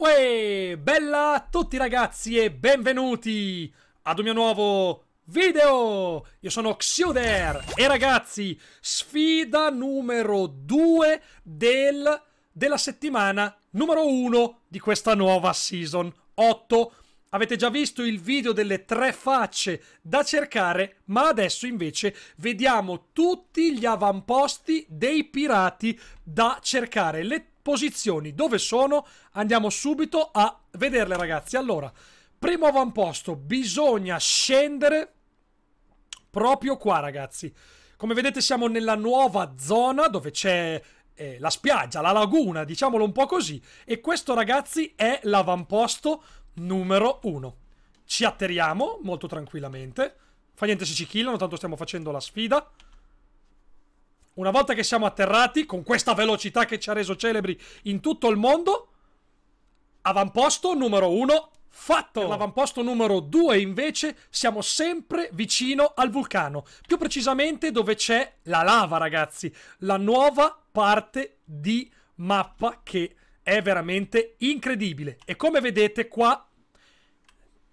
Uè, bella a tutti ragazzi e benvenuti ad un mio nuovo video! Io sono Xyuder e ragazzi, sfida numero 2 del, della settimana numero 1 di questa nuova season 8. Avete già visto il video delle tre facce da cercare, ma adesso invece vediamo tutti gli avamposti dei pirati da cercare, le posizioni dove sono andiamo subito a vederle ragazzi allora primo avamposto bisogna scendere proprio qua ragazzi come vedete siamo nella nuova zona dove c'è eh, la spiaggia, la laguna, diciamolo un po' così. E questo, ragazzi, è l'avamposto numero uno. Ci atterriamo molto tranquillamente. Fa niente se ci killano, tanto stiamo facendo la sfida una volta che siamo atterrati, con questa velocità che ci ha reso celebri in tutto il mondo, avamposto numero uno fatto! L'avamposto numero due invece siamo sempre vicino al vulcano, più precisamente dove c'è la lava ragazzi, la nuova parte di mappa che è veramente incredibile e come vedete qua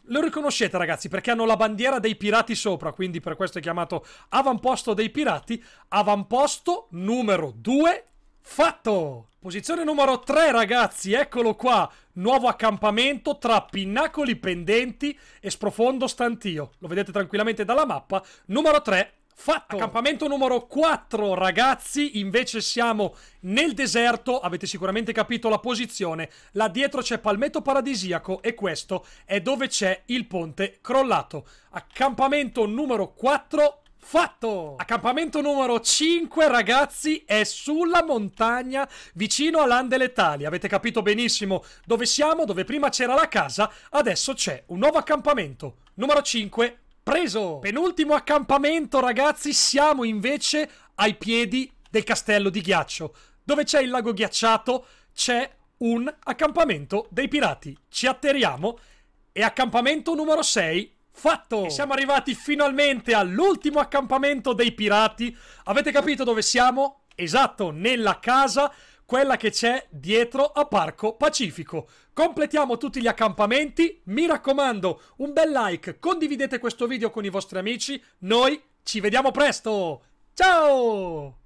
lo riconoscete ragazzi perché hanno la bandiera dei pirati sopra, quindi per questo è chiamato avamposto dei pirati, avamposto numero 2 fatto! Posizione numero 3 ragazzi, eccolo qua, nuovo accampamento tra pinnacoli pendenti e sprofondo stantio, lo vedete tranquillamente dalla mappa, numero 3 Fatto! Accampamento numero 4, ragazzi. Invece siamo nel deserto. Avete sicuramente capito la posizione. Là dietro c'è Palmetto Paradisiaco e questo è dove c'è il ponte crollato. Accampamento numero 4, Fatto! Accampamento numero 5, ragazzi, è sulla montagna vicino a Landeletali. Avete capito benissimo dove siamo, dove prima c'era la casa, adesso c'è un nuovo accampamento. Numero 5, Preso! Penultimo accampamento, ragazzi, siamo invece ai piedi del castello di ghiaccio. Dove c'è il lago ghiacciato c'è un accampamento dei pirati. Ci atterriamo e accampamento numero 6 fatto! E siamo arrivati finalmente all'ultimo accampamento dei pirati. Avete capito dove siamo? Esatto, nella casa quella che c'è dietro a Parco Pacifico. Completiamo tutti gli accampamenti, mi raccomando un bel like, condividete questo video con i vostri amici, noi ci vediamo presto, ciao!